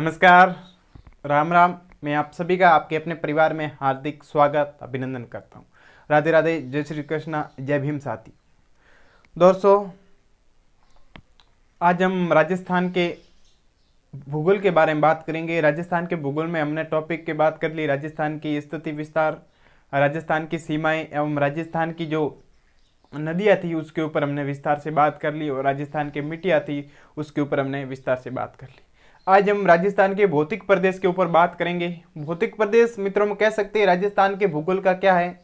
नमस्कार राम राम मैं आप सभी का आपके अपने परिवार में हार्दिक स्वागत अभिनंदन करता हूँ राधे राधे जय श्री कृष्णा जय भीम साथी दोस्तों आज हम राजस्थान के भूगोल के बारे में बात करेंगे राजस्थान के भूगोल में हमने टॉपिक के बात कर ली राजस्थान की स्थिति विस्तार राजस्थान की सीमाएं एवं राजस्थान की जो नदियाँ थी उसके ऊपर हमने विस्तार से बात कर ली और राजस्थान के मिट्टियाँ थी उसके ऊपर हमने विस्तार से बात कर ली आज हम राजस्थान के भौतिक प्रदेश के ऊपर बात करेंगे भौतिक प्रदेश मित्रों में कह सकते हैं राजस्थान के भूगोल का क्या है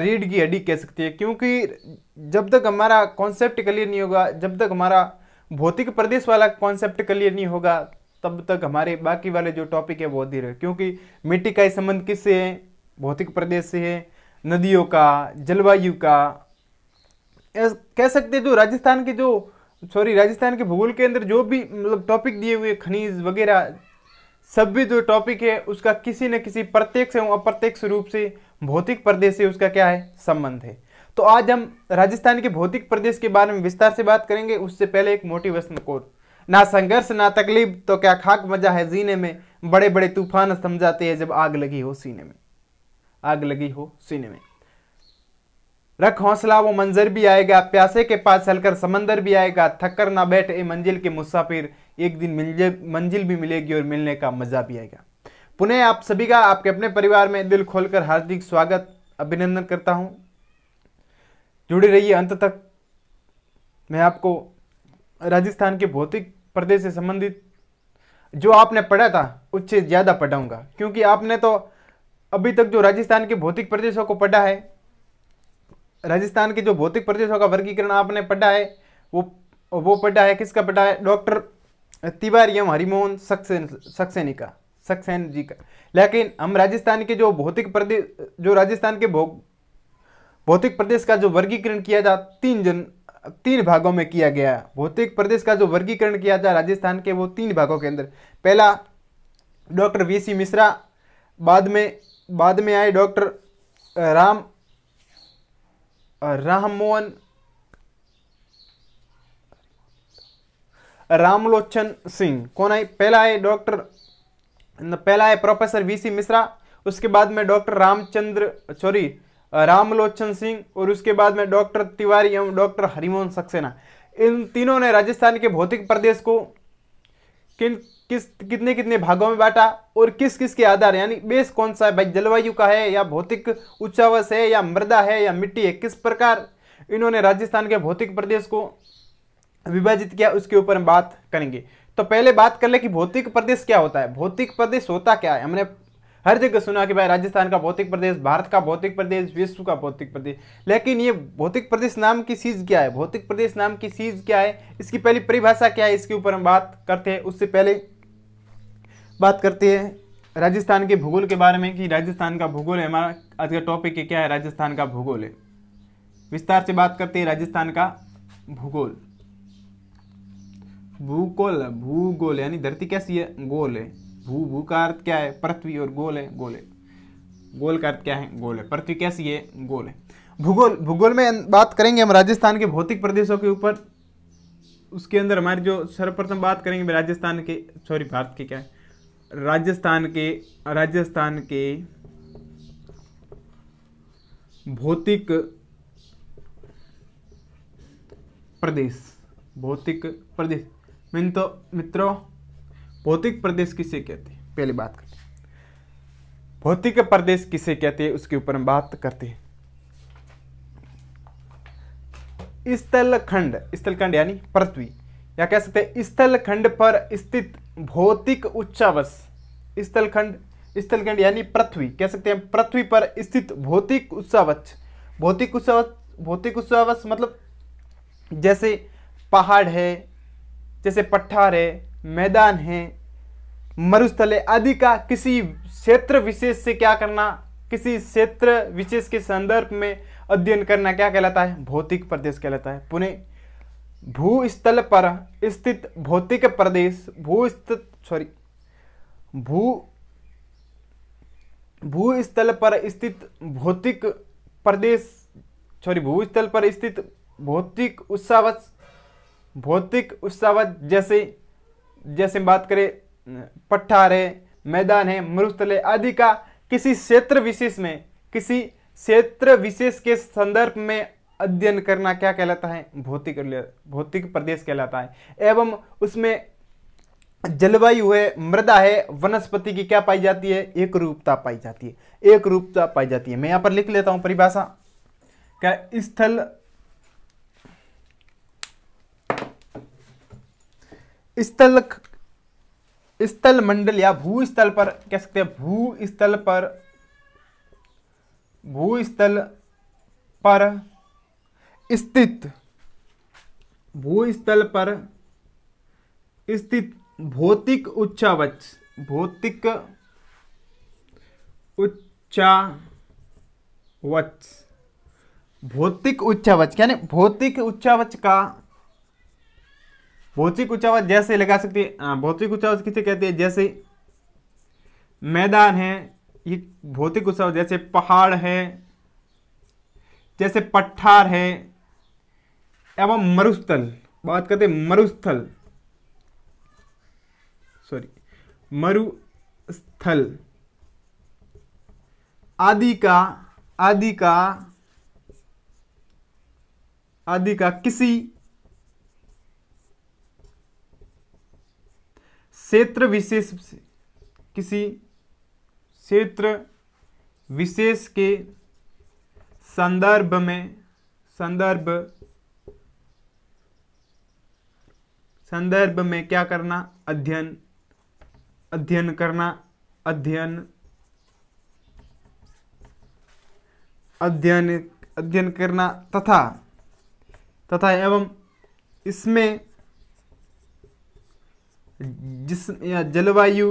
रीढ़ की हड्डी कह सकती है क्योंकि जब तक हमारा कॉन्सेप्ट क्लियर नहीं होगा जब तक हमारा भौतिक प्रदेश वाला कॉन्सेप्ट क्लियर नहीं होगा तब तक हमारे बाकी वाले जो टॉपिक है वो अधीर है क्योंकि मिट्टी का संबंध किससे है भौतिक प्रदेश से है नदियों का जलवायु का कह सकते जो राजस्थान के जो सॉरी राजस्थान के भूगोल के अंदर जो भी मतलब टॉपिक दिए हुए खनिज वगैरह सब भी जो तो टॉपिक है उसका किसी न किसी प्रत्यक्ष एवं अप्रत्यक्ष रूप से भौतिक प्रदेश से उसका क्या है संबंध है तो आज हम राजस्थान के भौतिक प्रदेश के बारे में विस्तार से बात करेंगे उससे पहले एक मोटिवेशन कोर ना संघर्ष ना तकलीफ तो क्या खाक मजा है जीने में बड़े बड़े तूफान समझाते हैं जब आग लगी हो सीने में आग लगी हो सीने में रख हौसला वो मंजर भी आएगा प्यासे के पास चलकर समंदर भी आएगा थककर ना बैठ ए मंजिल के मुसाफिर एक दिन मंजिल भी मिलेगी और मिलने का मजा भी आएगा पुणे आप सभी का आपके अपने परिवार में दिल खोलकर हार्दिक स्वागत अभिनंदन करता हूं जुड़े रहिए अंत तक मैं आपको राजस्थान के भौतिक प्रदेश से संबंधित जो आपने पढ़ा था उससे ज़्यादा पढ़ाऊंगा क्योंकि आपने तो अभी तक जो राजस्थान के भौतिक प्रदेशों को पढ़ा है राजस्थान के जो भौतिक प्रदेशों का वर्गीकरण आपने पढ़ा है वो वो पढ़ा है किसका पढ़ा है डॉक्टर तिवारी एवं हरिमोहन सक्सेन सक्सेनी का सक्सेन जी का लेकिन हम राजस्थान के जो भौतिक प्रदेश जो राजस्थान के भौ भौतिक प्रदेश का जो वर्गीकरण किया जा तीन जन तीन भागों में किया गया भौतिक प्रदेश का जो वर्गीकरण किया जा राजस्थान के वो तीन भागों के अंदर पहला डॉक्टर वी सी मिश्रा बाद में बाद में आए डॉक्टर राम राममोहन रामलोचन सिंह कौन है पहला है डॉक्टर पहला है प्रोफेसर वीसी मिश्रा उसके बाद में डॉक्टर रामचंद्र सॉरी रामलोचन सिंह और उसके बाद में डॉक्टर तिवारी एवं डॉक्टर हरिमोहन सक्सेना इन तीनों ने राजस्थान के भौतिक प्रदेश को किन किस कितने कितने भागों में बांटा और किस किस के आधार यानी बेस कौन सा है भाई जलवायु का है या भौतिक उच्चावस है या मृदा है या मिट्टी है किस प्रकार इन्होंने राजस्थान के भौतिक प्रदेश को विभाजित किया उसके ऊपर हम बात करेंगे तो पहले बात कर ले कि भौतिक प्रदेश क्या होता है भौतिक प्रदेश होता क्या है हमने हर जगह सुना कि भाई राजस्थान का भौतिक प्रदेश भारत का भौतिक प्रदेश विश्व का भौतिक प्रदेश लेकिन ये भौतिक प्रदेश नाम की चीज़ क्या है भौतिक प्रदेश नाम की चीज़ क्या है इसकी पहली परिभाषा क्या है इसके ऊपर हम बात करते हैं उससे पहले बात करते हैं राजस्थान के भूगोल के बारे में कि राजस्थान का भूगोल है हमारा आज का टॉपिक है क्या है राजस्थान का भूगोल है विस्तार से बात करते हैं राजस्थान का भूगोल भूगोल भूगोल यानी धरती कैसी है गोल है भू भू का अर्थ क्या है पृथ्वी और गोल है गोल है गोल का अर्थ क्या है गोल है पृथ्वी कैसी है गोल है भूगोल भूगोल में बात करेंगे हम राजस्थान के भौतिक प्रदेशों के ऊपर उसके अंदर हमारे जो सर्वप्रथम बात करेंगे राजस्थान के सॉरी भारत के क्या है राजस्थान के राजस्थान के भौतिक प्रदेश भौतिक प्रदेश मिन तो मित्रों भौतिक प्रदेश किसे कहते हैं पहले बात करते हैं भौतिक प्रदेश किसे कहते हैं उसके ऊपर हम बात करते हैं स्थलखंड स्थलखंड यानी पृथ्वी या कह सकते हैं स्थलखंड पर स्थित भौतिक उच्चावस स्थलखंड स्थलखंड यानी पृथ्वी कह सकते हैं पृथ्वी पर स्थित भौतिक उत्सावच भौतिक उत्सावच भौतिक उच्चावस मतलब जैसे पहाड़ है जैसे पठार है मैदान है मरुस्थल आदि का किसी क्षेत्र विशेष से क्या करना किसी क्षेत्र विशेष के संदर्भ में अध्ययन करना क्या कहलाता है भौतिक प्रदेश कहलाता है पुणे भूस्थल पर स्थित भौतिक प्रदेश भूस्थित सॉरी भू भूस्थल पर स्थित भौतिक प्रदेश सॉरी भूस्थल पर स्थित भौतिक उत्सावच भौतिक उत्साह जैसे जैसे बात करें पठार है मैदान है मरुस्थले आदि का किसी क्षेत्र विशेष में किसी क्षेत्र विशेष के संदर्भ में अध्ययन करना क्या कहलाता है भौतिक भौतिक प्रदेश कहलाता है एवं उसमें जलवायु है मृदा है वनस्पति की क्या पाई जाती है एक रूपता पाई जाती है एक रूपता पाई जाती है मैं यहां पर लिख लेता हूं परिभाषा क्या स्थल स्थल स्थल मंडल या भूस्थल पर कह सकते हैं स्थल पर भूस्थल पर स्थित भूस्थल पर स्थित भौतिक उच्चावच भौतिक वच भौतिक उच्चावच यानी भौतिक उच्चावच का भौतिक उच्चावास जैसे लगा सकते हैं हाँ, भौतिक उच्चावास किसे कहते हैं जैसे मैदान है ये भौतिक उच्चावास जैसे पहाड़ है जैसे पठार है एवं मरुस्थल बात करते हैं मरुस्थल सॉरी मरुस्थल आदि का आदि का आदि का किसी क्षेत्र विशेष किसी क्षेत्र विशेष के संदर्भ में संदर्भ संदर्भ में क्या करना अध्ययन अध्ययन करना अध्ययन अध्ययन अध्ययन करना तथा तथा एवं इसमें जिस जलवायु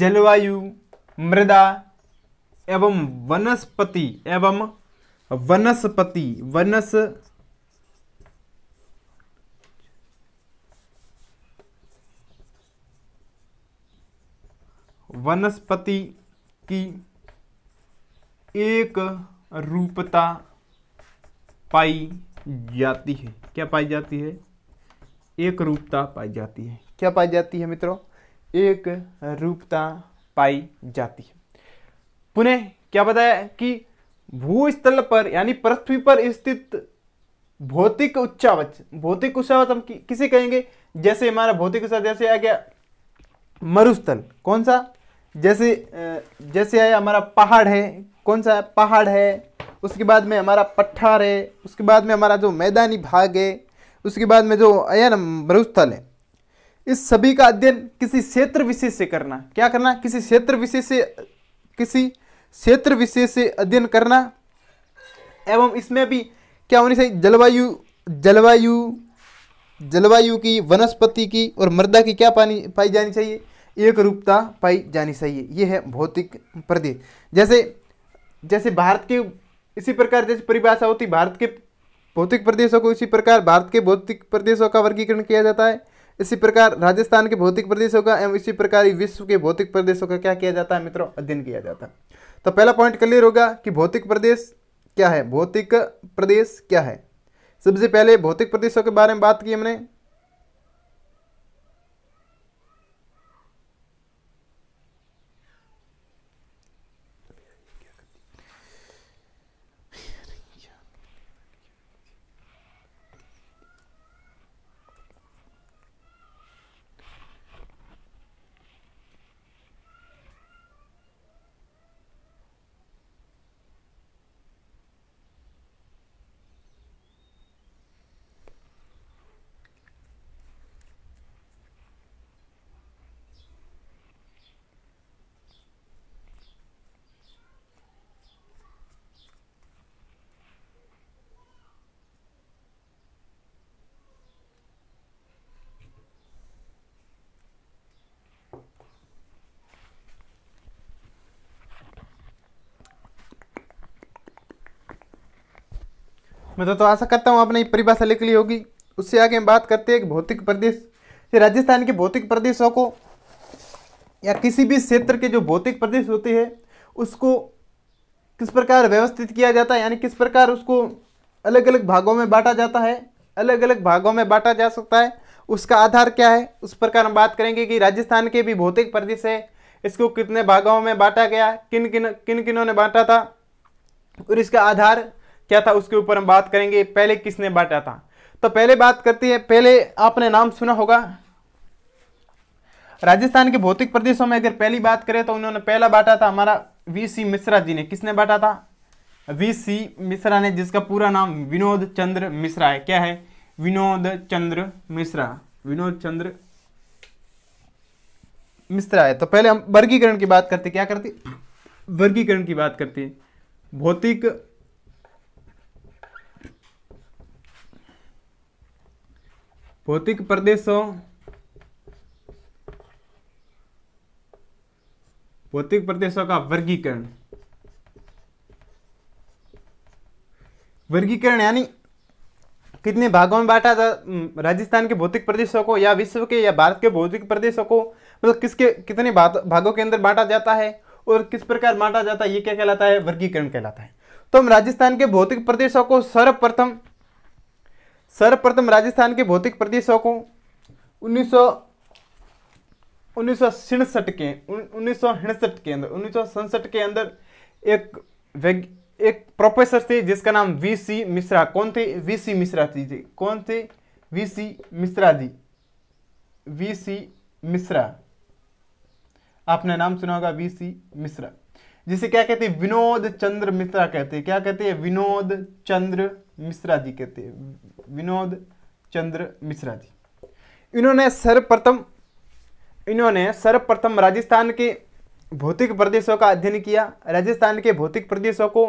जलवायु मृदा एवं वनस्पति एवं वनस्पति वनस वनस्पति की एक रूपता पाई जाती है क्या पाई जाती है एक रूपता पाई जाती है क्या पाई जाती है मित्रों एक रूपता पाई जाती है पुनः क्या बताया कि भूस्थल पर यानी पृथ्वी पर स्थित भौतिक उच्चावच भौतिक उच्चावच हम कि, किसे कहेंगे जैसे हमारा भौतिक उच्चावच जैसे आ गया मरुस्थल कौन सा जैसे जैसे है हमारा पहाड़ है कौन सा पहाड़ है उसके बाद में हमारा पठार है उसके बाद में हमारा जो मैदानी भाग है उसके बाद में जो आया ना मरुस्थल है इस सभी का अध्ययन किसी क्षेत्र विशेष से करना क्या करना किसी क्षेत्र विशेष से किसी क्षेत्र विशेष से अध्ययन करना एवं इसमें भी क्या होनी चाहिए जलवायु जलवायु जलवायु की वनस्पति की और मृदा की क्या पानी पाई जानी चाहिए एक रूपता पाई जानी चाहिए यह है भौतिक प्रदेश जैसे जैसे भारत के इसी प्रकार जैसे परिभाषा होती भारत के भौतिक प्रदेशों को इसी प्रकार भारत के भौतिक प्रदेशों का वर्गीकरण किया जाता है इसी प्रकार राजस्थान के भौतिक प्रदेशों का एवं इसी प्रकार विश्व के भौतिक प्रदेशों का क्या किया जाता है मित्रों अध्ययन किया जाता है तो पहला पॉइंट क्लियर होगा कि भौतिक प्रदेश क्या है भौतिक प्रदेश क्या है सबसे पहले भौतिक प्रदेशों के बारे में बात की हमने मैं तो, तो आशा करता हूँ आपने परिभाषा लिख ली होगी उससे आगे हम बात करते हैं भौतिक प्रदेश राजस्थान के भौतिक प्रदेशों को या किसी भी क्षेत्र के जो भौतिक प्रदेश होते हैं उसको किस प्रकार व्यवस्थित किया जाता है यानी किस प्रकार उसको अलग अलग भागों में बांटा जाता है अलग अलग भागों में बांटा जा सकता है उसका आधार क्या है उस प्रकार हम बात करेंगे कि राजस्थान के भी भौतिक प्रदेश है इसको कितने भागों में बांटा गया किन किन किन किनों ने बांटा था और इसका आधार क्या था उसके ऊपर हम बात करेंगे पहले किसने बांटा था तो पहले बात करते हैं पहले आपने नाम सुना होगा राजस्थान के भौतिक प्रदेशों में अगर पहली बात करें तो उन्होंने पहला बांटा था हमारा वीसी मिश्रा जी ने किसने बांटा था वीसी मिश्रा ने जिसका पूरा नाम विनोद चंद्र मिश्रा है क्या है विनोद चंद्र मिश्रा विनोद चंद्र मिश्रा है तो पहले हम वर्गीकरण की बात करते क्या करते वर्गीकरण की बात करते भौतिक भौतिक प्रदेशों भौतिक प्रदेशों का वर्गीकरण वर्गीकरण यानी कितने भागों में बांटा था राजस्थान के भौतिक प्रदेशों को या विश्व के या भारत के भौतिक प्रदेशों को मतलब किसके कितने भागों के अंदर बांटा जाता है और किस प्रकार बांटा जाता है ये क्या कहलाता है वर्गीकरण कहलाता है तो हम राजस्थान के भौतिक प्रदेशों को सर्वप्रथम सर्वप्रथम राजस्थान के भौतिक प्रदेशों को उन्नीस सौ के उन्नीस के अंदर उन्नीस के अंदर एक एक प्रोफेसर थे जिसका नाम वी सी मिश्रा कौन थे वीसी मिश्रा जी जी कौन थे वीसी मिश्रा जी वीसी मिश्रा आपने नाम सुना होगा वीसी मिश्रा जिसे क्या कहते हैं विनोद चंद्र मिश्रा कहते हैं क्या कहते हैं विनोद चंद्र मिश्रा जी कहते हैं विनोद चंद्र मिश्रा जी इन्होंने सर्वप्रथम इन्होंने सर्वप्रथम राजस्थान के भौतिक प्रदेशों का अध्ययन किया राजस्थान के भौतिक प्रदेशों को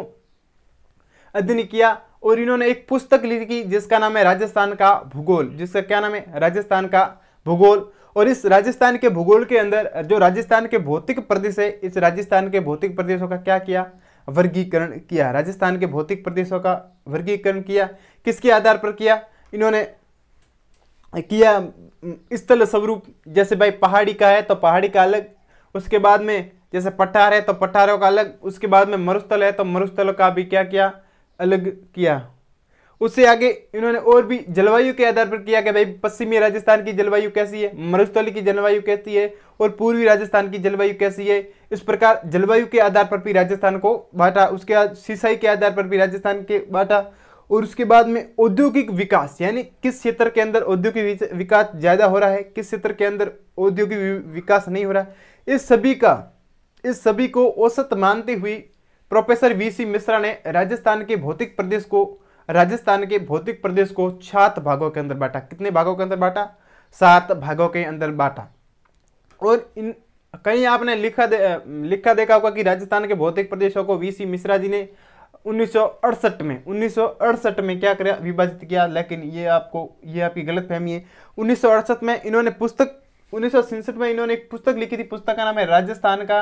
अध्ययन किया और इन्होंने एक पुस्तक लिखी जिसका नाम है राजस्थान का भूगोल जिसका क्या नाम है राजस्थान का भूगोल और इस राजस्थान के भूगोल के अंदर जो राजस्थान के भौतिक प्रदेश है इस राजस्थान के भौतिक प्रदेशों का क्या किया वर्गीकरण किया राजस्थान के भौतिक प्रदेशों का वर्गीकरण किया किसके आधार पर किया इन्होंने किया स्थल स्वरूप जैसे भाई पहाड़ी का है तो पहाड़ी का अलग उसके बाद में जैसे पठार है तो पठारों का अलग उसके बाद में मरुस्थल है तो मरुस्थलों का भी क्या किया अलग किया उससे आगे इन्होंने और भी जलवायु के आधार पर किया कि भाई पश्चिमी राजस्थान की जलवायु कैसी है मरुस्थली की जलवायु कैसी है और पूर्वी राजस्थान की जलवायु कैसी है इस प्रकार जलवायु के आधार पर भी राजस्थान को बांटा उसके बाद सिंचाई के आधार पर भी राजस्थान के बांटा और उसके बाद में औद्योगिक विकास यानी किस क्षेत्र के अंदर औद्योगिक विकास ज़्यादा हो रहा है किस क्षेत्र के अंदर औद्योगिक विकास नहीं हो रहा है इस सभी का इस सभी को औसत मानते हुए प्रोफेसर वी सी मिश्रा ने राजस्थान के भौतिक प्रदेश को राजस्थान के भौतिक प्रदेश को सात भागों के अंदर बांटा कितने भागों के अंदर बांटा सात भागों के अंदर बांटा और इन कहीं आपने लिखा दे, लिखा देखा होगा कि राजस्थान के भौतिक प्रदेशों को वीसी मिश्रा जी ने 1968 में 1968 में क्या करा विभाजित किया लेकिन ये आपको ये आपकी गलत फहमी है उन्नीस में इन्होंने पुस्तक उन्नीस में इन्होंने एक पुस्तक लिखी थी पुस्तक का नाम है राजस्थान का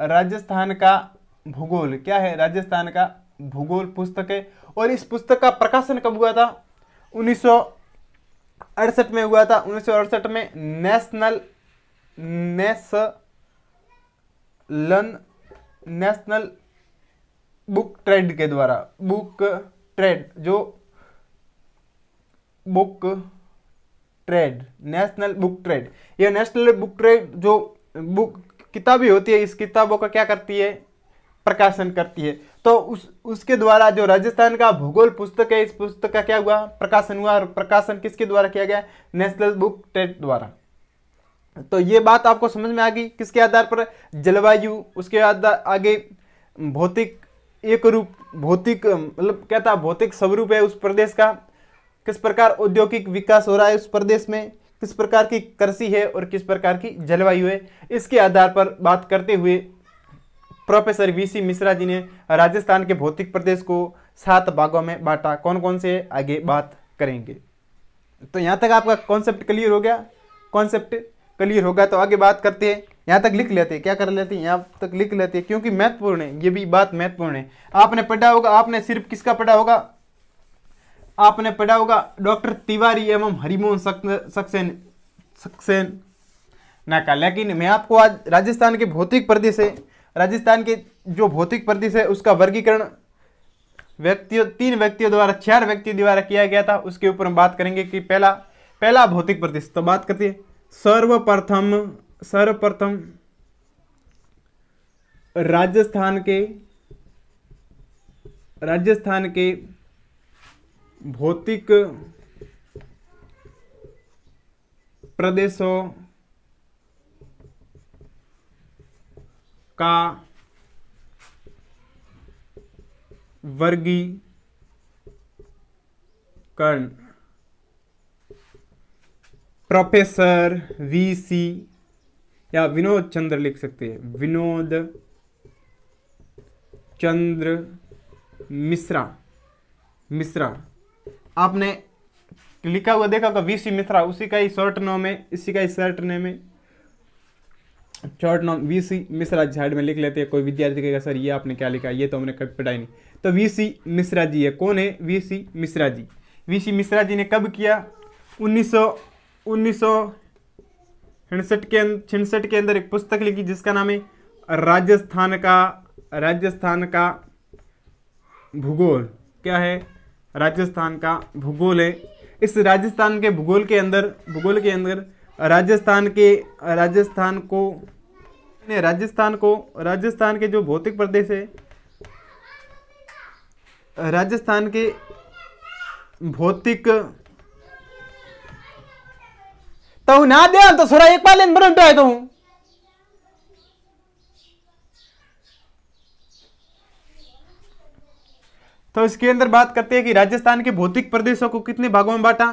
राजस्थान का भूगोल क्या है राजस्थान का भूगोल पुस्तक है और इस पुस्तक का प्रकाशन कब हुआ था उन्नीस अड़सठ में हुआ था उन्नीस अड़सठ में नेशनल लन नेशनल बुक ट्रेड के द्वारा बुक ट्रेड जो book trade national book trade यह नेशनल बुक ट्रेड जो बुक किताबी होती है इस किताबों का क्या करती है प्रकाशन करती है तो उस उसके द्वारा जो राजस्थान का भूगोल पुस्तक है इस पुस्तक का क्या हुआ प्रकाशन हुआ और प्रकाशन किसके द्वारा किया गया नेशनल बुक टेट द्वारा तो ये बात आपको समझ में आ गई किसके आधार पर जलवायु उसके आधार आगे भौतिक एक रूप भौतिक मतलब क्या था भौतिक स्वरूप है उस प्रदेश का किस प्रकार औद्योगिक विकास हो रहा है उस प्रदेश में किस प्रकार की कृषि है और किस प्रकार की जलवायु है इसके आधार पर बात करते हुए प्रोफेसर वीसी मिश्रा जी ने राजस्थान के भौतिक प्रदेश को सात भागों में बांटा कौन कौन से आगे बात करेंगे तो यहाँ तक आपका कॉन्सेप्ट क्लियर हो गया कॉन्सेप्ट क्लियर होगा तो आगे बात करते हैं यहाँ तक लिख लेते हैं क्या कर लेते हैं यहाँ तक लिख लेते हैं क्योंकि महत्वपूर्ण है ये भी बात महत्वपूर्ण है आपने पढ़ा होगा आपने सिर्फ किसका पढ़ा होगा आपने पढ़ा होगा डॉक्टर तिवारी एवं हरिमोहन सक्सेन सक्सेन ना का लेकिन मैं आपको आज राजस्थान के भौतिक प्रदेश है राजस्थान के जो भौतिक प्रदेश है उसका वर्गीकरण व्यक्तियों तीन व्यक्तियों द्वारा चार व्यक्तियों द्वारा किया गया था उसके ऊपर हम बात करेंगे कि पहला पहला भौतिक प्रदेश तो बात करते हैं सर्वप्रथम सर्वप्रथम राजस्थान के राजस्थान के भौतिक प्रदेशों का वर्गीकरण प्रोफेसर वी सी या विनोद चंद्र लिख सकते हैं विनोद चंद्र मिश्रा मिश्रा आपने लिखा हुआ देखा होगा वी सी मिश्रा उसी का ही शॉर्ट नाम है इसी का ही शॉर्ट नेम है short name V C Mishra ji side में लिख लेते हैं कोई विद्यार्थी कहेगा सर ये आपने क्या लिखा ये तो हमने कभी पढ़ाई नहीं तो वी सी मिश्रा जी है कौन है V C Mishra ji V C Mishra ji ने कब किया उन्नीस सौ उन्नीस सौ के छिड़सठ के अंदर एक पुस्तक लिखी जिसका नाम है राजस्थान का राजस्थान का भूगोल क्या है राजस्थान का भूगोल है इस राजस्थान के भूगोल के अंदर भूगोल के अंदर राजस्थान के राजस्थान को ने राजस्थान को राजस्थान के जो भौतिक प्रदेश है राजस्थान के भौतिक तो ना दे तो सोरा एक पाले तो है तो तो इसके अंदर बात करते हैं कि राजस्थान के भौतिक प्रदेशों को कितने भागों में बांटा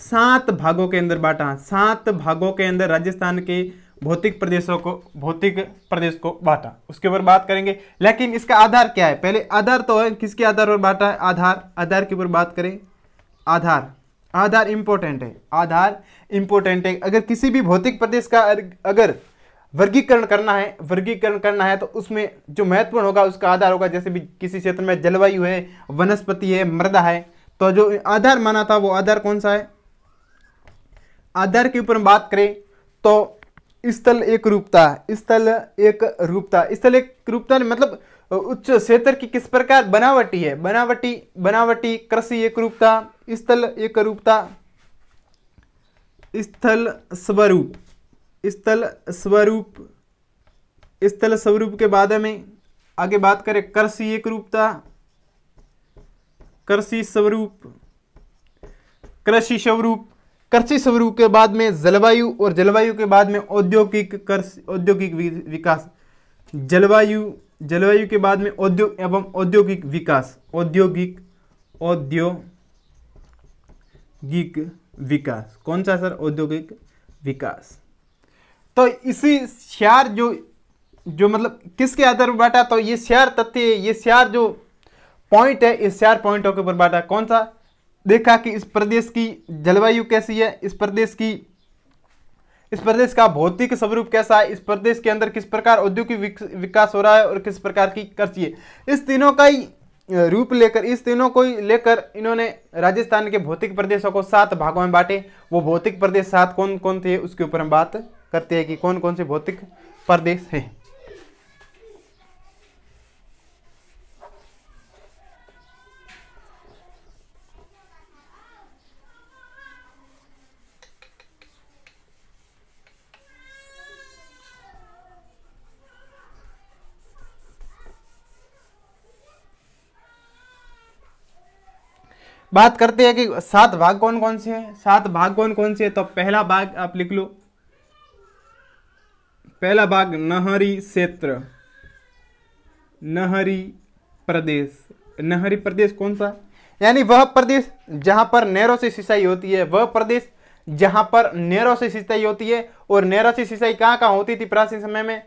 सात भागों के अंदर बांटा सात भागों के अंदर राजस्थान के भौतिक प्रदेशों को भौतिक प्रदेश को बांटा उसके ऊपर बात करेंगे लेकिन इसका आधार क्या है पहले आधार तो है किसके आधार पर बांटा है आधार आधार के ऊपर बात करें आधार आधार इंपॉर्टेंट है आधार इंपॉर्टेंट है अगर किसी भी भौतिक प्रदेश का अगर वर्गीकरण करना है वर्गीकरण करना है तो उसमें जो महत्वपूर्ण होगा उसका आधार होगा जैसे भी किसी क्षेत्र में जलवायु है वनस्पति है मृदा है तो जो आधार माना था वो आधार कौन सा है आधार के ऊपर हम बात करें तो स्थल एक रूपता स्थल एक रूपता स्थल एक रूपता मतलब उच्च क्षेत्र की किस प्रकार बनावटी है बनावटी बनावटी कृषि एक रूपता स्थल एक रूपता स्थल स्वरूप स्थल स्वरूप स्थल स्वरूप के बाद में आगे बात करें कृषि एक रूपता कृषि स्वरूप कृषि स्वरूप कृषि स्वरूप के बाद में जलवायु और जलवायु के बाद में औद्योगिक कृषि औद्योगिक विकास जलवायु जलवायु के बाद में औद्योग एवं औद्योगिक विकास औद्योगिक औद्योगिक विकास कौन सा सर औद्योगिक विकास तो इसी श्यार जो जो मतलब किसके आधार पर बांटा तो ये श्यार तथ्य ये श्यार जो पॉइंट है इस शहर पॉइंटों के ऊपर बांटा कौन सा देखा कि इस प्रदेश की जलवायु कैसी है इस प्रदेश की इस प्रदेश का भौतिक स्वरूप कैसा है इस प्रदेश के अंदर किस प्रकार औद्योगिक विकास हो रहा है और किस प्रकार की कृषि है इस तीनों का ही रूप लेकर इस तीनों को लेकर इन्होंने राजस्थान के भौतिक प्रदेशों को सात भागों में बांटे वो भौतिक प्रदेश सात कौन कौन थे उसके ऊपर हम बात करते हैं कि कौन कौन से भौतिक प्रदेश हैं बात करते हैं कि सात भाग कौन कौन से हैं सात भाग कौन कौन से हैं तो पहला भाग आप लिख लो पहला भाग नहरी क्षेत्र नहरी प्रदेश नहरी प्रदेश कौन सा यानी वह प्रदेश जहां पर नहरों से सिंचाई होती है वह प्रदेश जहां पर नहरों से सिंचाई होती है और नहरों से सिंचाई कहां कहाँ होती थी प्राचीन समय में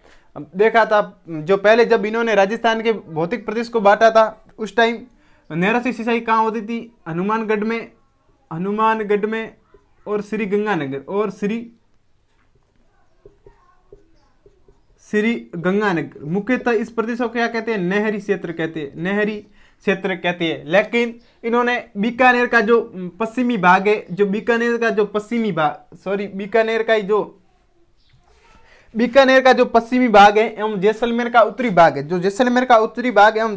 देखा था जो पहले जब इन्होंने राजस्थान के भौतिक प्रदेश को बांटा था उस टाइम नेहरा सिंह कहाँ होती थी हनुमानगढ़ में हनुमानगढ़ में और श्री गंगानगर और श्री श्री गंगानगर मुख्यतः इस प्रदेश को क्या कहते हैं नहरी क्षेत्र कहते हैं नहरी क्षेत्र कहते हैं लेकिन इन्होंने बीकानेर का जो पश्चिमी भाग है जो बीकानेर का जो पश्चिमी भाग सॉरी बीकानेर का जो बीकानेर का जो पश्चिमी भाग है एवं जैसलमेर का उत्तरी भाग है जो जैसलमेर का उत्तरी भाग एवं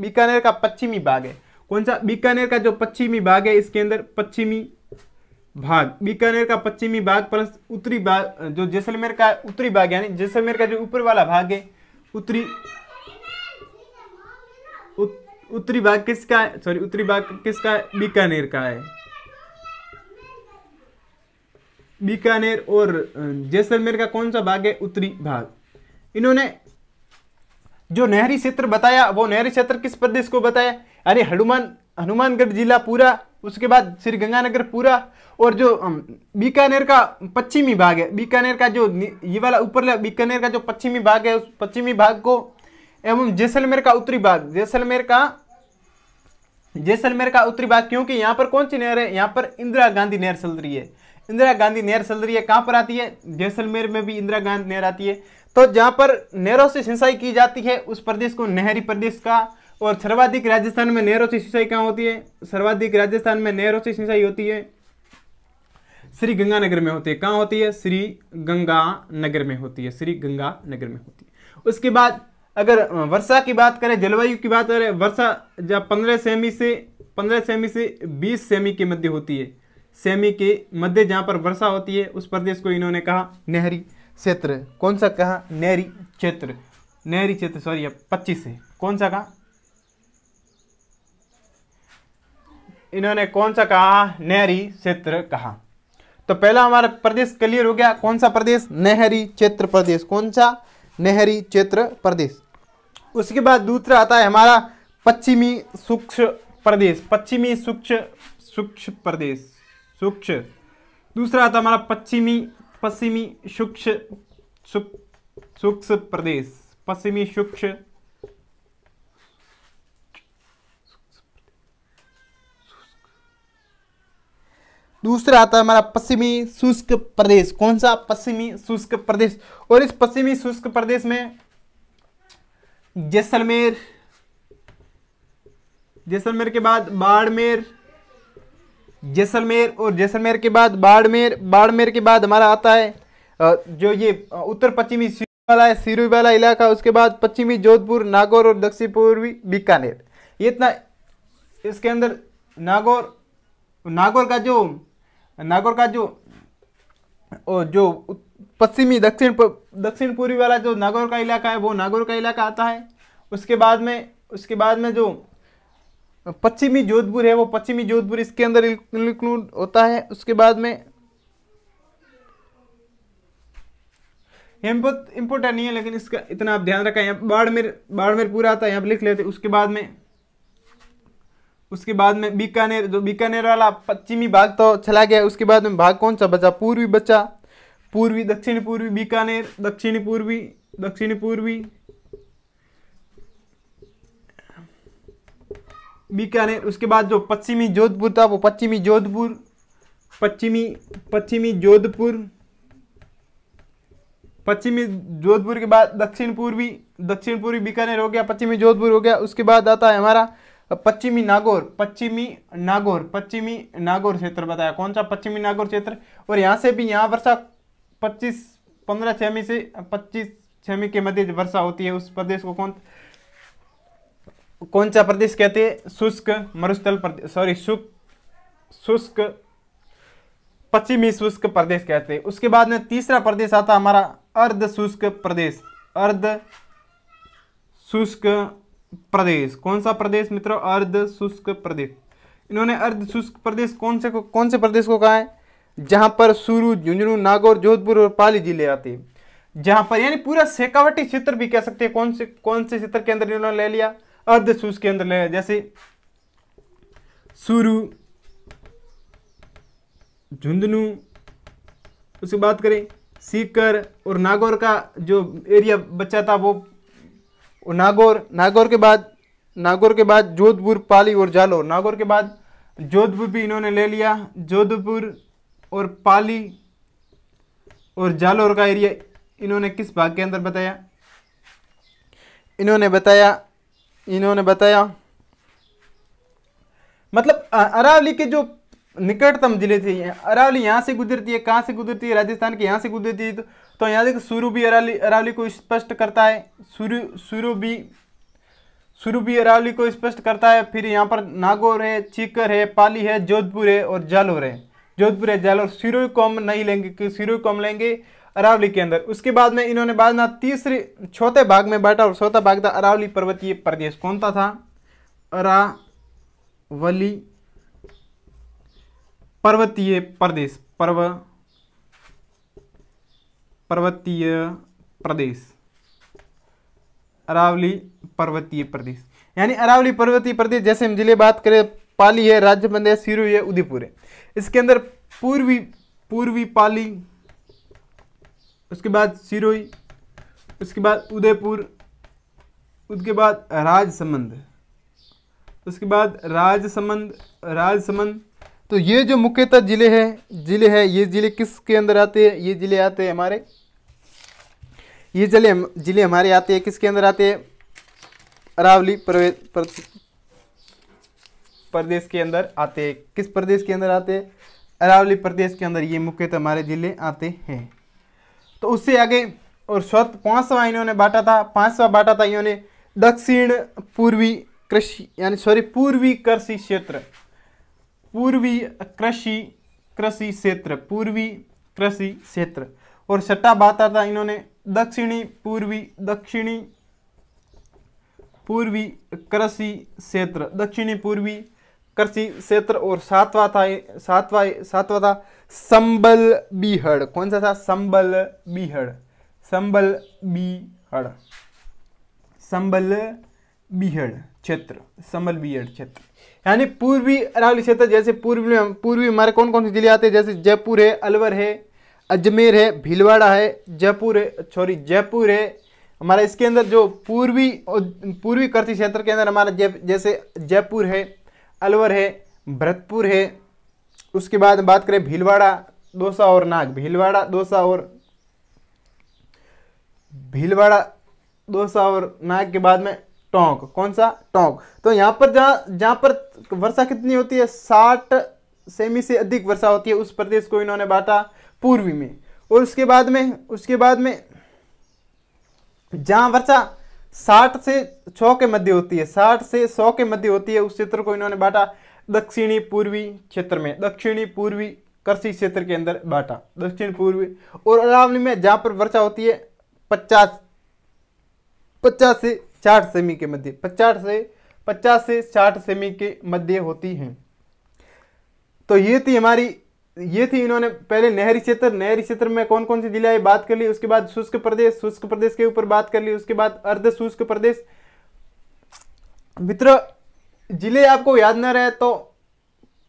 बीकानेर का पश्चिमी भाग है कौन सा बीकानेर का जो पश्चिमी भाग है इसके अंदर पश्चिमी भाग बीकानेर का पश्चिमी भाग प्लस उत्तरी भाग जो जैसलमेर का उत्तरी भाग यानी जैसलमेर का जो ऊपर वाला भाग है उत्तरी उत्तरी भाग किसका है सॉरी उत्तरी भाग किसका है बीकानेर का है बीकानेर और जैसलमेर का कौन सा भाग है उत्तरी भाग इन्होंने जो नहरी क्षेत्र बताया वो नहरी क्षेत्र किस प्रदेश को बताया अरे हनुमान हनुमानगढ़ जिला पूरा उसके बाद श्री गंगानगर पूरा और जो बीकानेर का पश्चिमी भाग है बीकानेर का जो ये वाला ऊपर बीकानेर का जो पश्चिमी भाग है उस पश्चिमी भाग को एवं जैसलमेर का उत्तरी भाग जैसलमेर का जैसलमेर का उत्तरी भाग क्योंकि यहाँ पर कौन सी नहर है यहाँ पर इंदिरा गांधी नहर चल रही है इंदिरा गांधी नहर चल रही है पर आती है जैसलमेर में भी इंदिरा गांधी नहर आती है तो जहां पर नहरों से सिंचाई की जाती है उस प्रदेश को नहरी प्रदेश का और सर्वाधिक राजस्थान में नहरों से सिंचाई कहाँ होती है सर्वाधिक राजस्थान में नहरों से सिंचाई होती है श्री गंगानगर में होती है कहाँ होती है श्री गंगानगर में होती है श्री गंगानगर में होती है उसके बाद अगर वर्षा की बात करें जलवायु की बात करें वर्षा जब पंद्रह सेमी से पंद्रह सेमी से बीस सेमी के मध्य होती है सेमी के मध्य जहाँ पर वर्षा होती है उस प्रदेश को इन्होंने कहा नहरी क्षेत्र कौन सा कहा नहरी क्षेत्र नहरी क्षेत्र सॉरी अब पच्चीस है कौन सा कहा इन्होंने कौन सा कहा नहरी क्षेत्र कहा तो पहला हमारा प्रदेश क्लियर हो गया कौन सा प्रदेश नहरी क्षेत्र प्रदेश कौन सा नहरी क्षेत्र प्रदेश उसके बाद दूसरा आता है हमारा पश्चिमी सूक्ष्म प्रदेश पश्चिमी सूक्ष्म सूक्ष्म प्रदेश सूक्ष्म दूसरा आता हमारा पश्चिमी पश्चिमी सूक्ष्म प्रदेश पश्चिमी सूक्ष्म दूसरा आता है हमारा पश्चिमी शुष्क प्रदेश कौन सा पश्चिमी शुष्क प्रदेश और इस पश्चिमी शुष्क प्रदेश में जैसलमेर जैसलमेर के बाद बाड़मेर जैसलमेर और जैसलमेर के बाद बाड़मेर बाड़मेर के बाद हमारा आता है जो ये उत्तर पश्चिमी वाला है सीरू वाला इलाका उसके बाद पश्चिमी जोधपुर नागौर और दक्षिण पूर्वी बीकानेर ये इतना इसके अंदर नागौर नागौर का जो नागौर का जो जो पश्चिमी दक्षिण दक्षिण पूर्वी वाला जो नागौर का इलाका है वो नागौर का इलाका आता है उसके बाद में उसके बाद में जो पश्चिमी जोधपुर है वो पश्चिमी जोधपुर इसके अंदर इंक्लूड होता है उसके बाद में बहुत इंपॉर्टेंट नहीं है लेकिन इसका इतना आप ध्यान रखें यहाँ बाड़मेर बाड़मेर पूरा आता है यहाँ पर लिख लेते उसके बाद में उसके बाद में बीकानेर जो बीकानेर वाला पश्चिमी भाग तो चला गया उसके बाद में भाग कौन सा बचा पूर्वी बचा पूर्वी दक्षिण पूर्वी बीकानेर दक्षिण पूर्वी दक्षिण पूर्वी बीकानेर उसके बाद जो पश्चिमी जोधपुर था वो पश्चिमी जोधपुर पश्चिमी पश्चिमी जोधपुर पश्चिमी जोधपुर के बाद दक्षिण पूर्वी दक्षिण पूर्वी बीकानेर हो गया पश्चिमी जोधपुर हो गया उसके बाद आता है हमारा पश्चिमी नागौर पश्चिमी नागौर पश्चिमी नागौर क्षेत्र बताया कौन सा पश्चिमी नागौर क्षेत्र और यहाँ से भी यहाँ वर्षा 25 15 छमी से 25 छमी के मध्य वर्षा होती है उस प्रदेश को कौन कौन सा प्रदेश कहते हैं शुष्क मरुस्थल प्रदेश सॉरी शुष्क पश्चिमी शुष्क प्रदेश कहते हैं उसके बाद में तीसरा प्रदेश आता हमारा अर्ध शुष्क प्रदेश अर्ध शुष्क प्रदेश कौन सा प्रदेश मित्रों अर्ध शुष्क प्रदेश इन्होंने अर्ध शुष्क प्रदेश कौन से कौन से प्रदेश को कहा है जहां पर चूरू झुंझुनू नागौर जोधपुर और पाली जिले आते हैं जहां पर यानी पूरा सेकावटी क्षेत्र भी कह सकते हैं कौन से कौन से क्षेत्र के अंदर इन्होंने ले लिया अर्ध सूस के अंदर ले जैसे सुरु झुंझुनू उसकी बात करें सीकर और नागौर का जो एरिया बचा था वो और नागौर नागौर के बाद नागौर के बाद जोधपुर पाली और जालोर नागौर के बाद जोधपुर भी इन्होंने ले लिया जोधपुर और पाली और जालोर का एरिया इन्होंने किस भाग के अंदर बताया इन्होंने बताया इन्होंने बताया मतलब अरावली के जो निकटतम जिले थे अरावली यहाँ से गुजरती है कहाँ से गुजरती है राजस्थान के यहाँ से गुजरती है तो, तो यहाँ देखो सूर्य भी अरावली अरावली को स्पष्ट करता है सूर्य सूर्य भी सूर्य भी अरावली को स्पष्ट करता है फिर यहाँ पर नागौर है चीकर है पाली है जोधपुर है और जालोर है जोधपुर है जालोर सिरोई को हम नहीं लेंगे क्योंकि सिरोई को हम लेंगे अरावली के अंदर उसके बाद में इन्होंने बाद में तीसरे चौथे भाग में बांटा और चौथा भाग था अरावली पर्वतीय प्रदेश कौन सा था अरावली पर्वतीय प्रदेश पर्व पर्वतीय प्रदेश अरावली पर्वतीय प्रदेश यानी अरावली पर्वतीय प्रदेश जैसे हम जिले बात करें पाली है राज्य है सिरू है उदयपुर है इसके अंदर पूर्वी पूर्वी पाली उसके बाद सिरोही उसके बाद उदयपुर उसके बाद राजसमंद उसके बाद राजसमंद राजसमंद तो ये जो मुख्यतः जिले हैं जिले हैं ये जिले किसके अंदर आते हैं ये जिले आते हैं हमारे ये जिले जिले हमारे आते हैं किसके अंदर आते हैं अरावली प्रदेश के अंदर आते हैं किस प्रदेश के अंदर आते हैं अरावली प्रदेश के अंदर ये मुख्यतः हमारे जिले आते हैं तो उससे आगे और स्वत पाँचवा इन्होंने बांटा था पाँचवा बांटा था इन्होंने दक्षिण पूर्वी कृषि यानी सॉरी पूर्वी कृषि क्षेत्र पूर्वी कृषि कृषि क्षेत्र पूर्वी कृषि क्षेत्र और छठा बांटा था इन्होंने दक्षिणी पूर्वी दक्षिणी पूर्वी कृषि क्षेत्र दक्षिणी पूर्वी कृषि क्षेत्र और सातवा था सातवा सातवा था संबल बीहड़ कौन सा था संबल बीहड़ संबल बीहड़ संबल बीहड़ क्षेत्र संबल बीहड़ क्षेत्र यानी पूर्वी अरावली क्षेत्र जैसे पूर्वी में पूर्वी हमारे कौन कौन से जिले आते हैं जैसे जयपुर है अलवर है अजमेर है भीलवाड़ा है जयपुर है सॉरी जयपुर है हमारा इसके अंदर जो पूर्वी पूर्वी कृषि क्षेत्र के अंदर हमारा जय जैसे जयपुर है अलवर है भरतपुर है उसके बाद बात करें भीलवाड़ा दोसा और नाग भीलवाड़ा दोसा और भीलवाड़ा दोसा और नाग के बाद में टोंक कौन सा टोंक तो यहाँ पर जहाँ जहाँ पर वर्षा कितनी होती है साठ सेमी से अधिक वर्षा होती है उस प्रदेश को इन्होंने बांटा पूर्वी में और उसके बाद में उसके बाद में जहाँ वर्षा साठ से सौ के मध्य होती है साठ से सौ के मध्य होती है उस क्षेत्र को इन्होंने बांटा दक्षिणी पूर्वी क्षेत्र में दक्षिणी पूर्वी कृषि क्षेत्र के अंदर बांटा दक्षिण पूर्वी और अरावली में जहाँ पर वर्षा होती है पचास पचास से साठ सेमी के मध्य पचास से पचास से साठ सेमी के मध्य होती हैं तो ये थी हमारी ये थी इन्होंने पहले नहरी क्षेत्र नहरी क्षेत्र में कौन कौन सी जिले आई बात कर ली उसके बाद शुष्क प्रदेश शुष्क प्रदेश के ऊपर बात कर ली उसके बाद अर्ध शुष्क प्रदेश मित्र ज़िले आपको याद ना रहे तो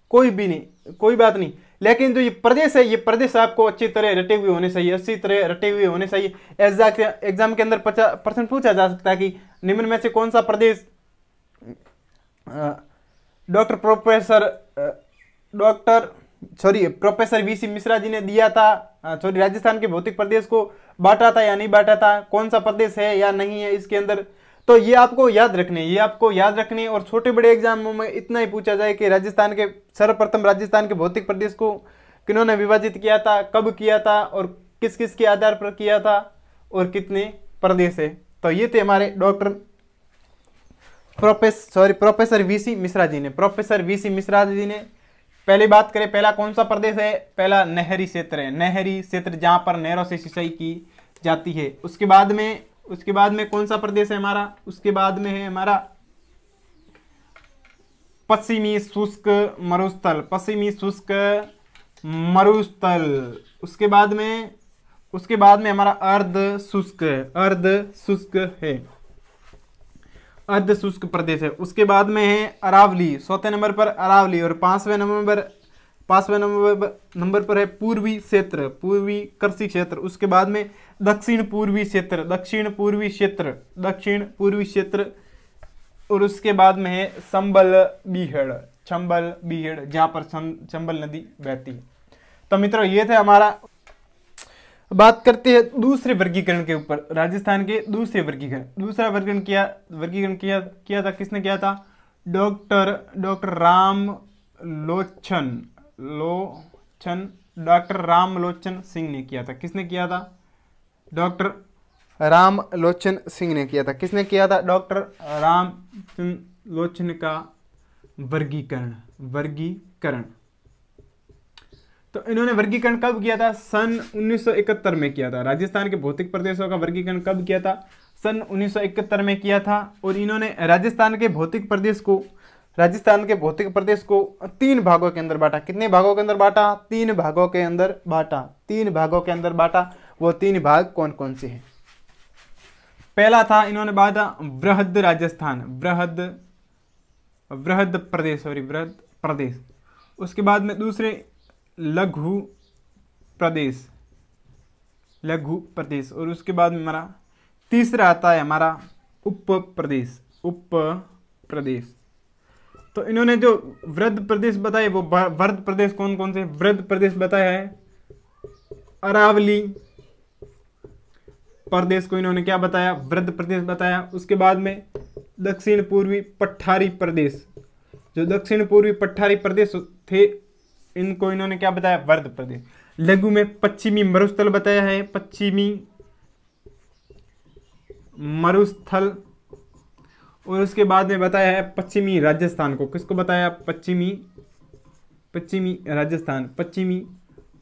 कोई भी नहीं कोई बात नहीं लेकिन जो ये प्रदेश है ये प्रदेश आपको अच्छी तरह रटे हुए होने चाहिए अच्छी तरह रटे हुए होने चाहिए एग्जाम के अंदर परसेंट पूछा जा सकता है कि निम्न में से कौन सा प्रदेश doctor professor doctor sorry professor V C Mishra ji ने दिया था सॉरी राजस्थान के भौतिक प्रदेश को बांटा था या नहीं बांटा था कौन सा प्रदेश है या नहीं है इसके अंदर तो ये आपको याद रखने ये आपको याद रखने और छोटे बड़े एग्जामों में इतना ही पूछा जाए कि राजस्थान के सर्वप्रथम राजस्थान के भौतिक प्रदेश को किन्होंने विभाजित किया था कब किया था और किस किस के आधार पर किया था और कितने प्रदेश है तो ये थे हमारे doctor professor sorry professor VC Mishra ji ने प्रोफेसर वीसी मिश्रा जी ने पहले बात करें पहला कौन सा प्रदेश है पहला नहरी क्षेत्र है नहरी क्षेत्र जहाँ पर नहरों से सिंचाई की जाती है उसके बाद में उसके बाद में कौन सा प्रदेश है हमारा उसके बाद में है हमारा पश्चिमी शुष्क मरुस्थल पश्चिमी शुष्क मरुस्थल उसके बाद में उसके बाद में हमारा अर्ध शुष्क अर्ध शुष्क है अर्ध शुष्क प्रदेश है उसके बाद में है अरावली चौथे नंबर पर अरावली और पांचवें नंबर पांचवें नंबर नंबर पर है पूर्वी क्षेत्र पूर्वी कृषि क्षेत्र उसके बाद में दक्षिण पूर्वी क्षेत्र दक्षिण पूर्वी क्षेत्र दक्षिण पूर्वी क्षेत्र और उसके बाद में है संबल बीहड़ चंबल बीहड़ जहां पर चंबल नदी बहती है तो मित्रों ये थे हमारा बात करते हैं दूसरे वर्गीकरण के ऊपर राजस्थान के दूसरे वर्गीकरण दूसरा वर्गीकरण किया वर्गीकरण किया किया था किसने किया था doctor doctor Ram Lochan Lochan doctor Ram Lochan Singh ने किया था किसने किया था डॉक्टर राम लोचन सिंह ने किया था किसने किया था डॉक्टर राम लोचन का वर्गीकरण वर्गीकरण तो इन्होंने वर्गीकरण कब किया था सन 1971 में किया था राजस्थान के भौतिक प्रदेशों का वर्गीकरण कब किया था सन 1971 में किया था और इन्होंने राजस्थान के भौतिक प्रदेश को राजस्थान के भौतिक प्रदेश को तीन भागों के अंदर बांटा कितने भागों के अंदर बांटा तीन भागों के अंदर बांटा तीन भागों के अंदर बांटा वो तीन भाग कौन कौन से हैं पहला था इन्होंने बांधा वृहद राजस्थान वृहद वृहद प्रदेश सॉरी वृहद प्रदेश उसके बाद में दूसरे लघु प्रदेश लघु प्रदेश और उसके बाद में हमारा तीसरा आता है हमारा उप प्रदेश उप प्रदेश तो इन्होंने जो वृद्ध प्रदेश बताए वो वृद्ध प्रदेश कौन कौन से वृद्ध प्रदेश बताया है अरावली प्रदेश को इन्होंने क्या बताया वृद्ध प्रदेश बताया उसके बाद में दक्षिण पूर्वी पठारी प्रदेश जो दक्षिण पूर्वी पठारी प्रदेश थे इनको इन्होंने क्या बताया वृद्ध प्रदेश लघु में पश्चिमी मरुस्थल बताया है पश्चिमी मरुस्थल और उसके बाद में बताया है पश्चिमी राजस्थान को किसको बताया पश्चिमी पश्चिमी राजस्थान पश्चिमी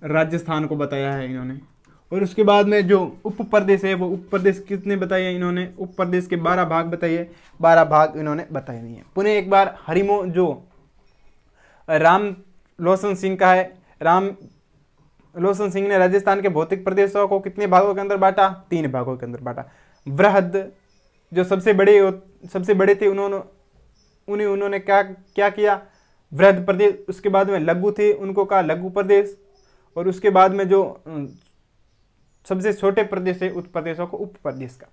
राजस्थान को बताया है इन्होंने और उसके बाद में जो उप प्रदेश है वो उप प्रदेश कितने बताए हैं इन्होंने उप प्रदेश के बारह भाग बताइए बारह भाग इन्होंने बताए नहीं है पुनः एक बार हरिमो जो राम लोशन सिंह का है राम लोशन सिंह ने राजस्थान के भौतिक प्रदेशों को कितने भागों के अंदर बांटा तीन भागों के अंदर बांटा वृहद जो सबसे बड़े सबसे बड़े थे उन्होंने उन्हें उन्होंने क्या क्या किया वृद्ध प्रदेश उसके बाद में लघु थे उनको कहा लघु प्रदेश और उसके बाद में जो सबसे छोटे प्रदेश है उप प्रदेशों को उप प्रदेश का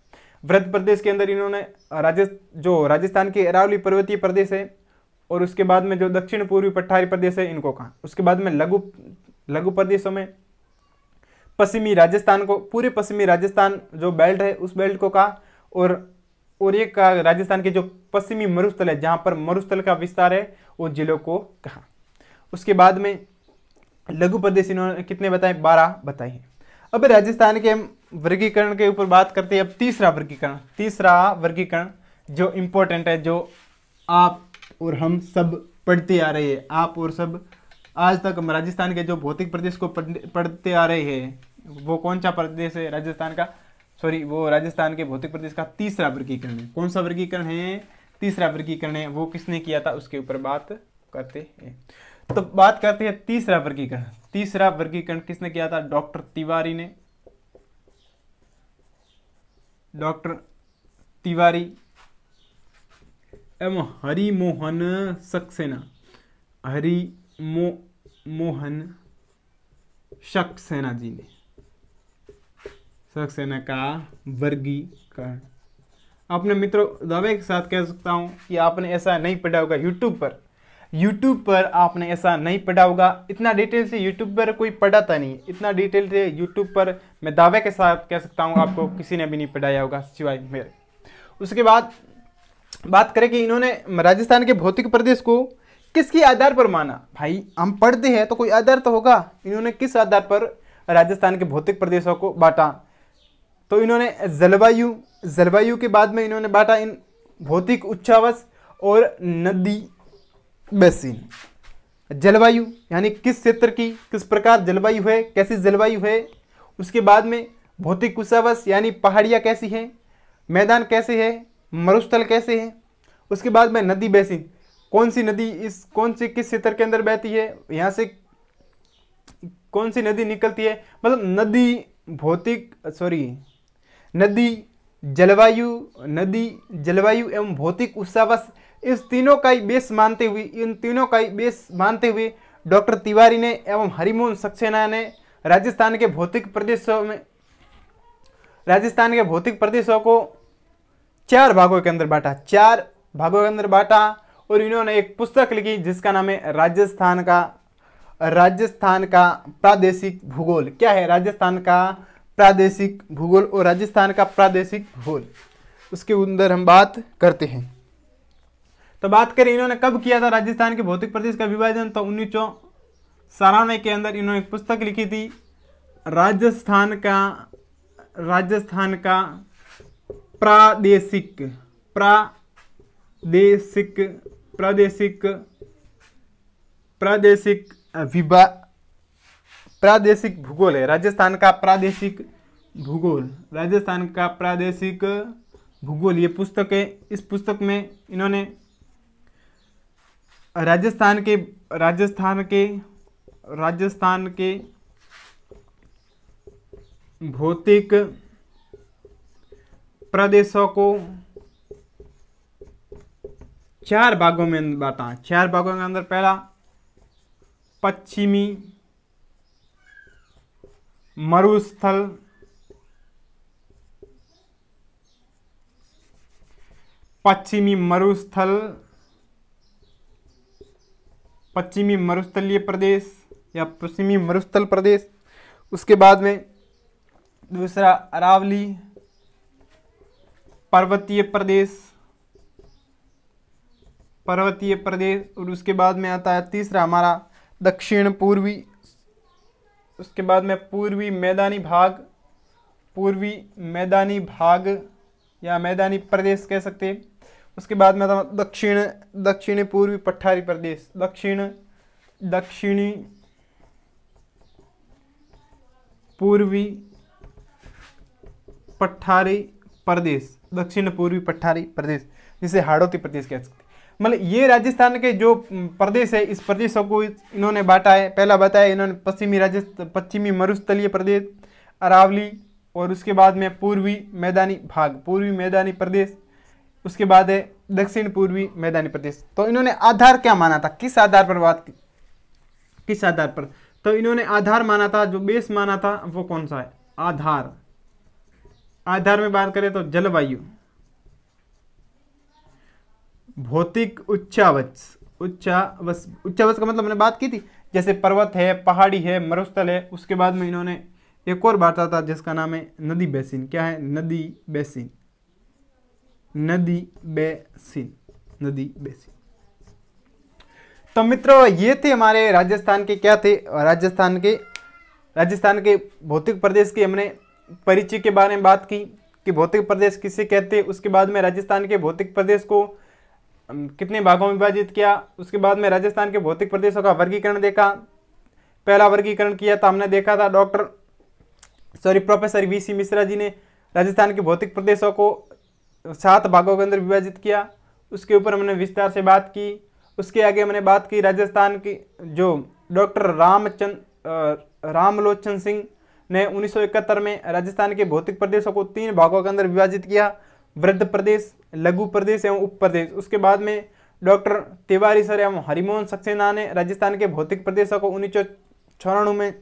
वृद्ध प्रदेश के अंदर इन्होंने राजस्थ जो राजस्थान के अरावली पर्वतीय प्रदेश है और उसके बाद में जो दक्षिण पूर्वी पठारी प्रदेश है इनको कहा उसके बाद में लघु लघु प्रदेशों में पश्चिमी राजस्थान को पूरे पश्चिमी राजस्थान जो बेल्ट है उस बेल्ट को कहा और और एक राजस्थान के जो पश्चिमी मरुस्थल है जहां पर मरुस्थल का विस्तार है उस जिलों को कहा उसके बाद में लघु प्रदेश इन्होंने कितने बताए बारह बताए हैं अब राजस्थान के वर्गीकरण के ऊपर बात करते हैं अब तीसरा वर्गीकरण तीसरा वर्गीकरण जो इंपॉर्टेंट है जो आप और हम सब पढ़ते आ रहे हैं आप और सब आज तक हम राजस्थान के जो भौतिक प्रदेश को पढ़ते आ रहे हैं वो कौन सा प्रदेश है राजस्थान का सॉरी वो राजस्थान के भौतिक प्रदेश का तीसरा वर्गीकरण है कौन सा वर्गीकरण है तीसरा वर्गीकरण है वो किसने किया था उसके ऊपर बात करते हैं तो बात करते हैं तीसरा वर्गीकरण तीसरा वर्गीकरण किसने किया था डॉक्टर तिवारी ने डॉक्टर तिवारी एवं हरी मोहन सक्सेना हरी मो मोहन सक्सेना जी ने सक्सेना का वर्गीकरण अपने मित्रों दावे के साथ कह सकता हूँ कि आपने ऐसा नहीं पढ़ा होगा यूट्यूब पर यूट्यूब पर आपने ऐसा नहीं पढ़ा होगा इतना डिटेल से यूट्यूब पर कोई पढ़ाता नहीं इतना डिटेल से यूट्यूब पर मैं दावे के साथ कह सकता हूँ आपको किसी ने भी नहीं पढ़ाया होगा सिवाय मेरे उसके बाद बात करें कि इन्होंने राजस्थान के भौतिक प्रदेश को किसके आधार पर माना भाई हम पढ़ते हैं तो कोई आधार तो होगा इन्होंने किस आधार पर राजस्थान के भौतिक प्रदेशों को बांटा तो इन्होंने जलवायु जलवायु के बाद में इन्होंने बांटा इन भौतिक उच्चावस और नदी बेसिन जलवायु यानी किस क्षेत्र की किस प्रकार जलवायु है कैसी जलवायु है उसके बाद में भौतिक कुशावस यानी पहाड़ियाँ कैसी हैं मैदान कैसे है मरुस्थल कैसे है उसके बाद में नदी बेसिन कौन सी नदी इस कौन सी किस क्षेत्र के अंदर बहती है यहाँ से कौन सी नदी निकलती है मतलब नदी भौतिक सॉरी नदी जलवायु नदी जलवायु एवं भौतिक उत्सावस इस तीनों का ही बेस मानते हुए इन तीनों का ही बेस मानते हुए डॉक्टर तिवारी ने एवं हरिमोहन सक्सेना ने राजस्थान के भौतिक प्रदेशों में राजस्थान के भौतिक प्रदेशों को चार भागों के अंदर बांटा चार भागों के अंदर बांटा और इन्होंने एक पुस्तक लिखी जिसका नाम है राजस्थान का राजस्थान का प्रादेशिक भूगोल क्या है राजस्थान का प्रादेशिक भूगोल और राजस्थान का प्रादेशिक भूगोल उसके अंदर हम बात करते हैं तो बात करें इन्होंने कब किया था राजस्थान के भौतिक प्रदेश का विभाजन तो उन्नीस सौ के अंदर इन्होंने एक पुस्तक लिखी थी राजस्थान का राजस्थान का प्रादेशिक प्रादेशिक प्रादेशिक प्रादेशिक विभा प्रादेशिक भूगोल है राजस्थान का प्रादेशिक भूगोल राजस्थान का प्रादेशिक भूगोल ये पुस्तक है इस पुस्तक में इन्होंने राजस्थान के राजस्थान के राजस्थान के भौतिक प्रदेशों को चार भागों में बांटा चार भागों के अंदर पहला पश्चिमी मरुस्थल पश्चिमी मरुस्थल पश्चिमी मरुस्थलीय प्रदेश या पश्चिमी मरुस्थल प्रदेश उसके बाद में दूसरा अरावली पर्वतीय प्रदेश पर्वतीय प्रदेश और उसके बाद में आता है तीसरा हमारा दक्षिण पूर्वी उसके बाद में पूर्वी मैदानी भाग पूर्वी मैदानी भाग या मैदानी प्रदेश कह सकते हैं उसके बाद में दक्षिण दक्षिण पूर्वी पठारी प्रदेश दक्षिण दक्षिणी पूर्वी पठारी प्रदेश दक्षिण पूर्वी पठारी प्रदेश जिसे हाड़ौती प्रदेश कह सकते मतलब ये राजस्थान के जो प्रदेश है इस प्रदेशों को इन्होंने बांटा है पहला बताया इन्होंने पश्चिमी राजस्थान पश्चिमी मरुस्थलीय प्रदेश अरावली और उसके बाद में पूर्वी मैदानी भाग पूर्वी मैदानी प्रदेश उसके बाद है दक्षिण पूर्वी मैदानी प्रदेश तो इन्होंने आधार क्या माना था किस आधार पर बात की किस आधार पर तो इन्होंने आधार माना था जो बेस माना था वो कौन सा है आधार आधार में बात करें तो जलवायु भौतिक उच्चावच उच्चावस उच्चावस का मतलब हमने बात की थी जैसे पर्वत है पहाड़ी है मरुस्थल है उसके बाद में इन्होंने एक और बात आता जिसका नाम है नदी बेसिन क्या है नदी बेसिन नदी बेसिन नदी बेसिन तो मित्रों ये थे हमारे राजस्थान के क्या थे राजस्थान के राजस्थान के भौतिक प्रदेश की हमने परिचय के बारे में बात की कि भौतिक प्रदेश किसे कहते हैं उसके बाद में राजस्थान के भौतिक प्रदेश को कितने भागों में विभाजित किया उसके बाद में राजस्थान के भौतिक प्रदेशों का वर्गीकरण देखा पहला वर्गीकरण किया था हमने देखा था doctor sorry professor V C Mishra ji ने राजस्थान के भौतिक प्रदेशों को सात भागों के अंदर विभाजित किया उसके ऊपर हमने विस्तार से बात की उसके आगे हमने बात की राजस्थान की जो डॉक्टर रामचंद रामलोचन सिंह ने 1971 में राजस्थान के भौतिक प्रदेशों को तीन भागों के अंदर विभाजित किया वृद्ध प्रदेश लघु प्रदेश एवं उप प्रदेश उसके बाद में डॉक्टर तिवारी सर एवं हरिमोहन सक्सेना ने राजस्थान के भौतिक प्रदेशों को उन्नीस सौ में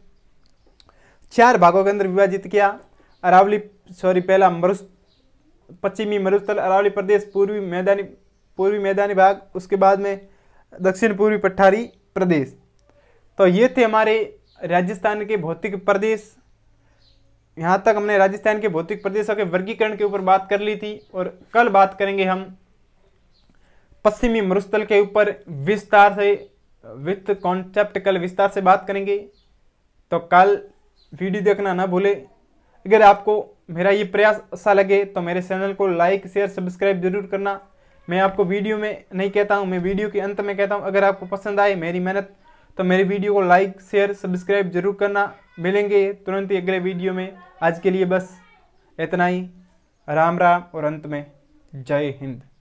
चार भागों के अंदर विभाजित किया अरावली सॉरी पहला मरुस् पश्चिमी मरुस्थल अरावली प्रदेश पूर्वी मैदानी पूर्वी मैदानी भाग उसके बाद में दक्षिण पूर्वी पठारी प्रदेश तो ये थे हमारे राजस्थान के भौतिक प्रदेश यहाँ तक हमने राजस्थान के भौतिक प्रदेशों के वर्गीकरण के ऊपर बात कर ली थी और कल बात करेंगे हम पश्चिमी मरुस्थल के ऊपर विस्तार से विथ कॉन्सेप्ट कल विस्तार से बात करेंगे तो कल वीडियो देखना ना भूले अगर आपको मेरा ये प्रयास अच्छा लगे तो मेरे चैनल को लाइक शेयर सब्सक्राइब जरूर करना मैं आपको वीडियो में नहीं कहता हूँ मैं वीडियो के अंत में कहता हूँ अगर आपको पसंद आए मेरी मेहनत तो मेरे वीडियो को लाइक शेयर सब्सक्राइब जरूर करना मिलेंगे तुरंत ही अगले वीडियो में आज के लिए बस इतना ही राम राम और अंत में जय हिंद